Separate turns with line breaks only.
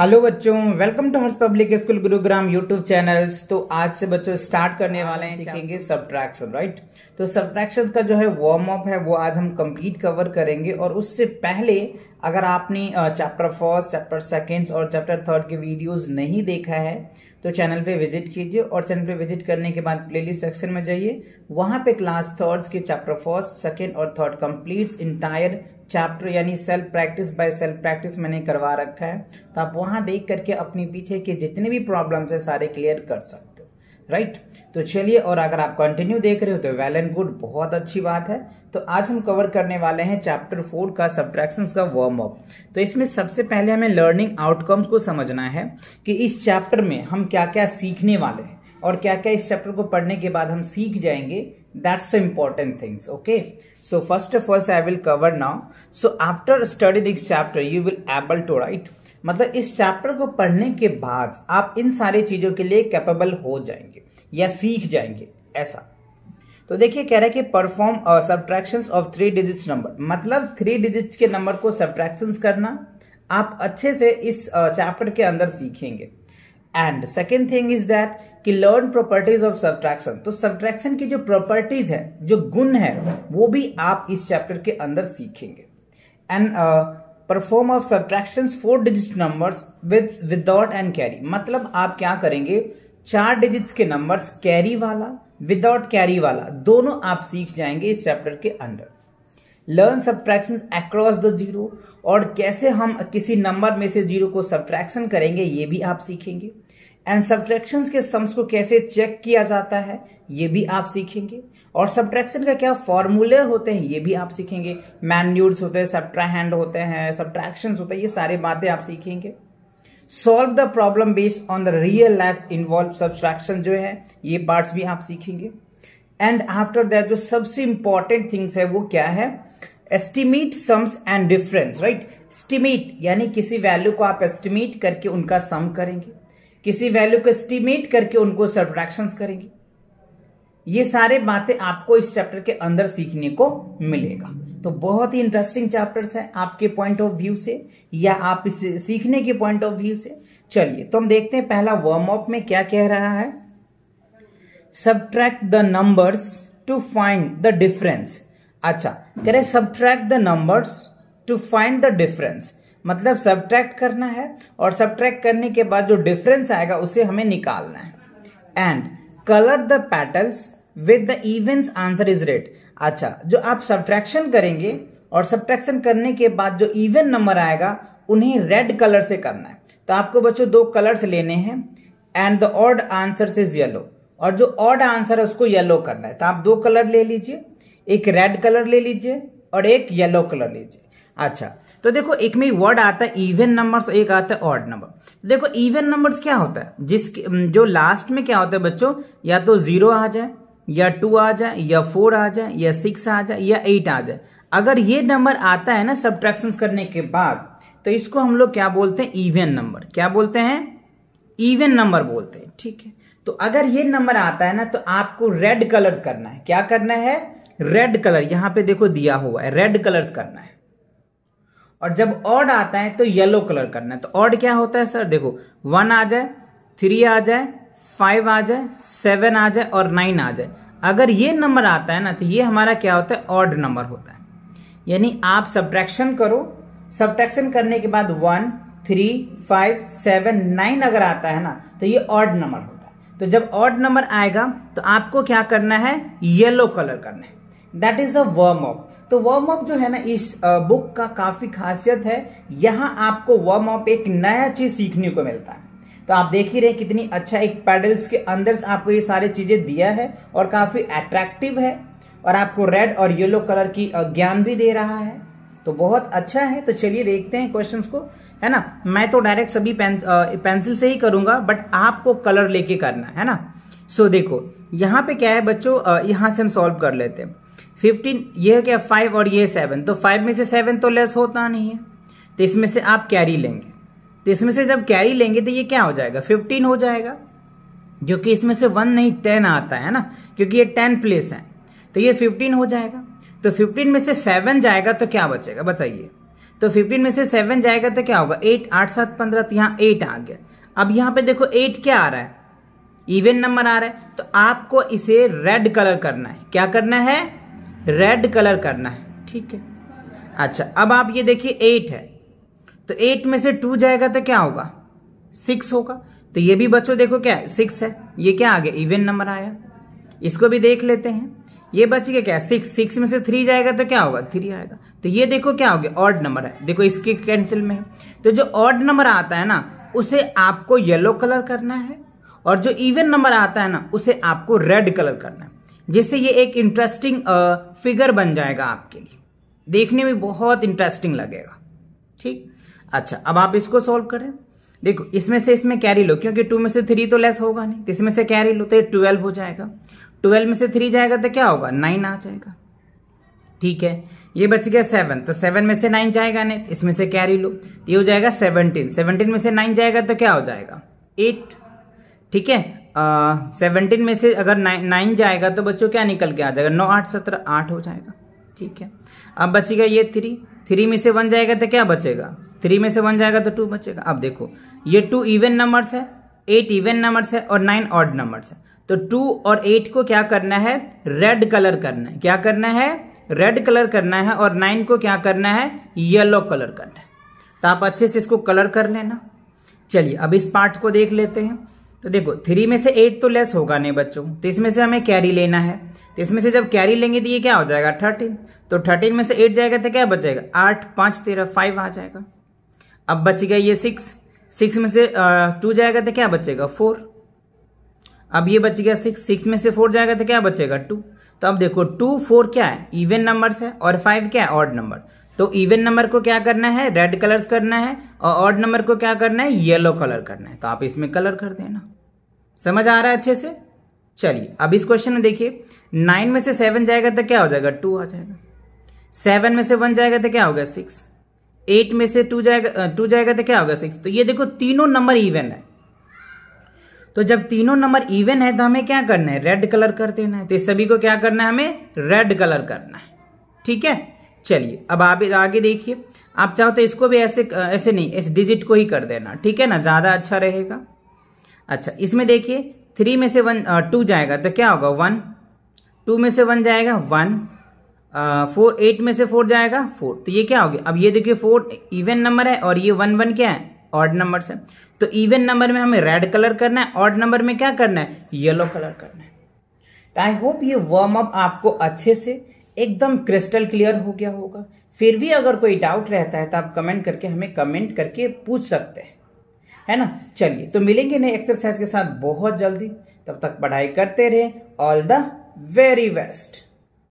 hello बच्चों welcome to Harsh public school Gurugram YouTube channels तो आज से बच्चों स्टार्ट करने हाँ, वाले हैं सीखेंगे सब्ट्रैक्शन राइट तो सब्ट्रैक्शन का जो है वार्म अप है वो आज हम कंप्लीट कवर करेंगे और उससे पहले अगर आपने चैप्टर फर्स्ट चैप्टर सेकेंड्स और चैप्टर थर्ड के वीडियोस नहीं देखा है तो चैनल पे विजिट कीजिए और चैनल पे विजिट करने के बाद प्लेलिस्ट सेक्शन में जाइए वहाँ पे क्लास थर्ड्स के चैप्टर फर्स्ट सेकेंड और थर्ड कंप्लीट्स इंटायर चैप्टर यानी self practice by self practice मैंने करवा रखा है तो आप वहाँ देख करके अपने पीछे के जितने भी प्रॉब्लम्स हैं सारे क्लियर कर सकते हो राइट तो चलिए और अगर आप कंटिन्यू देख रहे हो तो वेल एंड गुड बहुत अच्छी बात है तो आज हम कवर करने वाले हैं चैप्टर फोर का सब्ट्रैक्शन का वार्म अप तो इसमें सबसे पहले हमें लर्निंग आउटकम्स को समझना है कि इस चैप्टर में हम क्या क्या सीखने वाले हैं और क्या क्या इस चैप्टर को पढ़ने के बाद हम सीख जाएंगे that's the important things okay so first of all i will cover now so after study this chapter you will able to write मतलब इस चैप्टर को पढ़ने के बाद आप इन सारी चीज़ों के लिए कैपेबल हो जाएंगे या सीख जाएंगे ऐसा तो देखिए कह रहा है कि perform subtraction of three digits number मतलब थ्री डिजिट्स के नंबर को सब्ट्रैक्शन करना आप अच्छे से इस चैप्टर uh, के अंदर सीखेंगे and second thing is that कि लर्न प्रॉपर्टीज ऑफ सब्ट्रैक्शन तो सब्ट्रैक्शन की जो प्रॉपर्टीज है जो गुण है वो भी आप इस चैप्टर के अंदर सीखेंगे and perform of subtraction four digit numbers with without and carry मतलब आप क्या करेंगे चार डिजिट्स के नंबर्स कैरी वाला विदाउट कैरी वाला दोनों आप सीख जाएंगे इस चैप्टर के अंदर learn subtraction across the zero और कैसे हम किसी नंबर में से जीरो को सब्ट्रैक्शन करेंगे ये भी आप सीखेंगे एंड सब्ट्रैक्शन के सम्स को कैसे चेक किया जाता है ये भी आप सीखेंगे और सब्ट्रैक्शन का क्या फॉर्मूले होते हैं ये भी आप सीखेंगे मैन्यूड्स होते हैं सब्ट्राहैंड होते हैं सब्ट्रैक्शन होते हैं ये सारे बातें आप सीखेंगे solve the problem based on the real life involve subtraction जो है ये पार्ट्स भी आप सीखेंगे एंड आफ्टर दैट जो सबसे इंपॉर्टेंट थिंग्स है वो क्या है estimate sums and difference right estimate यानी किसी वैल्यू को आप एस्टिमेट करके उनका सम करेंगे किसी वैल्यू को एस्टिमेट करके उनको सब्रैक्शन करेंगे ये सारे बातें आपको इस चैप्टर के अंदर सीखने को मिलेगा तो बहुत ही इंटरेस्टिंग चैप्टर्स है आपके पॉइंट ऑफ व्यू से या आप इस सीखने के पॉइंट ऑफ व्यू से चलिए तो हम देखते हैं पहला वार्म अप में क्या कह रहा है subtract the numbers to find the difference अच्छा कह रहे subtract the numbers to find the difference मतलब सब्ट्रैक्ट करना है और सब्ट्रैक्ट करने के बाद जो डिफरेंस आएगा उसे हमें निकालना है and colour the petals with the events answer is red अच्छा जो आप सब्ट्रैक्शन करेंगे और सब्ट्रैक्शन करने के बाद जो इवेंट नंबर आएगा उन्हें रेड कलर से करना है तो आपको बच्चों दो कलर्स लेने हैं and the odd answer is yellow और जो ऑड आंसर है उसको येलो करना है तो आप दो कलर ले लीजिए एक रेड कलर ले लीजिए और एक येलो कलर लीजिए अच्छा तो देखो एक में वर्ड आता है इवन नंबर्स एक आता है ऑड नंबर तो देखो इवन नंबर्स क्या होता है जिसके जो लास्ट में क्या होता है बच्चों या तो जीरो आ जाए या टू आ जाए या फोर आ जाए या सिक्स आ जाए या एट आ जाए अगर ये नंबर आता है ना सब्ट्रैक्शन करने के बाद तो इसको हम लोग क्या बोलते हैं इवन नंबर क्या बोलते हैं इवन नंबर बोलते हैं ठीक है तो अगर ये नंबर आता है ना तो आपको रेड कलर करना है क्या करना है रेड कलर यहां पे देखो दिया हुआ है रेड कलर करना है और जब ऑड आता है तो येलो कलर करना है तो ऑड क्या होता है सर देखो वन आ जाए थ्री आ जाए फाइव आ जाए सेवन आ जाए और नाइन आ जाए अगर ये नंबर आता है ना तो ये हमारा क्या होता है ऑड नंबर होता है यानी आप सब्ट्रैक्शन करो सब्ट्रैक्शन करने के बाद one three five seven nine अगर आता है ना तो ये ऑड नंबर होता है तो जब ऑड नंबर आएगा तो आपको क्या करना है येलो कलर करना है that is a warm up तो वर्म ऑफ जो है ना इस बुक का काफी खासियत है यहाँ आपको वर्म ऑफ एक नया चीज सीखने को मिलता है तो आप देख ही रहे कितनी अच्छा एक पैडल्स के अंदर आपको ये सारी चीजें दिया है और काफी अट्रैक्टिव है और आपको रेड और येलो कलर की ज्ञान भी दे रहा है तो बहुत अच्छा है तो चलिए देखते हैं क्वेश्चन को है ना मैं तो डायरेक्ट सभी पेंसिल से ही करूंगा बट आपको कलर लेके करना है ना सो so, देखो यहाँ पे क्या है बच्चों यहाँ से हम सॉल्व कर लेते हैं फिफ्टीन ये है क्या फाइव और ये सेवन तो फाइव में से सेवन तो लेस होता नहीं है तो इसमें से आप कैरी लेंगे तो इसमें से जब कैरी लेंगे तो ये क्या हो जाएगा फिफ्टीन हो जाएगा क्योंकि इसमें से वन नहीं टेन आता है ना क्योंकि ये टेन प्लेस है तो ये फिफ्टीन हो जाएगा तो फिफ्टीन में से सेवन जाएगा तो क्या बचेगा बताइए तो फिफ्टीन में से सेवन जाएगा तो क्या होगा एट आठ सात पंद्रह तो यहाँ एट आ गया अब यहाँ पे देखो एट क्या आ रहा है इवेंट नंबर आ रहा है तो आपको इसे रेड कलर करना है क्या करना है रेड कलर करना है ठीक है अच्छा अब आप ये देखिए एट है तो एट में से टू जाएगा तो क्या होगा सिक्स होगा तो ये भी बच्चों देखो क्या है सिक्स है ये क्या आ गया इवन नंबर आया इसको भी देख लेते हैं ये बच गया क्या सिक्स सिक्स में से थ्री जाएगा तो क्या होगा थ्री आएगा तो ये देखो क्या हो गया ऑड नंबर है देखो इसके कैंसिल में है तो जो ऑड नंबर आता है ना उसे आपको येलो कलर करना है और जो इवन नंबर आता है ना उसे आपको रेड कलर करना है जिससे ये एक इंटरेस्टिंग फिगर uh, बन जाएगा आपके लिए देखने में बहुत इंटरेस्टिंग लगेगा ठीक अच्छा अब आप इसको सॉल्व करें देखो इसमें से इसमें कैरी लो क्योंकि टू में से थ्री तो लेस होगा नहीं इसमें से कैरी लो तो ये ट्वेल्व हो जाएगा ट्वेल्व में से थ्री जाएगा तो क्या होगा नाइन आ जाएगा ठीक है ये बच गया सेवन तो सेवन में से नाइन जाएगा नहीं तो इसमें से कैरी लो तो ये हो जाएगा सेवनटीन सेवनटीन में से नाइन जाएगा तो क्या हो जाएगा एट ठीक है सेवनटीन में से अगर नाइन नाइन जाएगा तो बच्चों क्या निकल के आ जाएगा नौ आठ सत्रह आठ हो जाएगा ठीक है अब बचेगा ये थ्री थ्री में से वन जाएगा तो क्या बचेगा थ्री में से वन जाएगा तो टू बचेगा अब देखो ये टू इवन नंबर्स है एट इवन नंबर्स है और नाइन ऑड नंबर्स है तो टू और एट को क्या करना है रेड कलर करना है क्या करना है रेड कलर करना है और नाइन को क्या करना है येलो कलर करना है तो आप अच्छे से इसको कलर कर लेना चलिए अब इस पार्ट को देख लेते हैं तो देखो थ्री में से एट तो लेस होगा नहीं बच्चों तो इसमें से हमें कैरी लेना है तो इसमें से जब कैरी लेंगे तो ये क्या हो जाएगा थर्टीन तो थर्टीन में से एट जाएगा तो क्या जाएगा आठ पाँच तेरह फाइव आ जाएगा अब बच गया ये सिक्स सिक्स में से टू जाएगा तो क्या बचेगा फोर अब ये बच गया सिक्स सिक्स में से फोर जाएगा तो क्या बचेगा टू तो अब देखो टू फोर क्या है इवन नंबर्स है और फाइव क्या है ऑड नंबर तो इवन नंबर को क्या करना है रेड कलर्स करना है और ऑड नंबर को क्या करना है येलो कलर करना है तो आप इसमें कलर कर देना समझ आ रहा है अच्छे से चलिए अब इस क्वेश्चन में देखिए नाइन में से सेवन जाएगा तो क्या हो जाएगा टू आ जाएगा सेवन में से वन जाएगा तो क्या होगा सिक्स एट में से टू जाएगा टू जाएगा तो क्या होगा सिक्स तो ये देखो तीनों नंबर इवन है तो जब तीनों नंबर इवन है तो हमें क्या करना है रेड कलर कर देना है तो सभी को क्या करना है हमें रेड कलर करना है ठीक है चलिए अब आप आगे देखिए आप चाहो तो इसको भी ऐसे ऐसे नहीं इस डिजिट को ही कर देना ठीक है ना ज़्यादा अच्छा रहेगा अच्छा इसमें देखिए थ्री में से वन टू uh, जाएगा तो क्या होगा वन टू में से वन जाएगा वन फोर एट में से फोर जाएगा फोर तो ये क्या हो गया अब ये देखिए फोर इवन नंबर है और ये वन वन क्या है ऑड नंबर से तो इवन नंबर में हमें रेड कलर करना है ऑड नंबर में क्या करना है येलो कलर करना है तो आई होप ये वार्म अप आपको अच्छे से एकदम क्रिस्टल क्लियर हो गया होगा फिर भी अगर कोई डाउट रहता है तो आप कमेंट करके हमें कमेंट करके पूछ सकते हैं है ना चलिए तो मिलेंगे नए एक्सरसाइज के साथ बहुत जल्दी तब तक पढ़ाई करते रहें ऑल द वेरी बेस्ट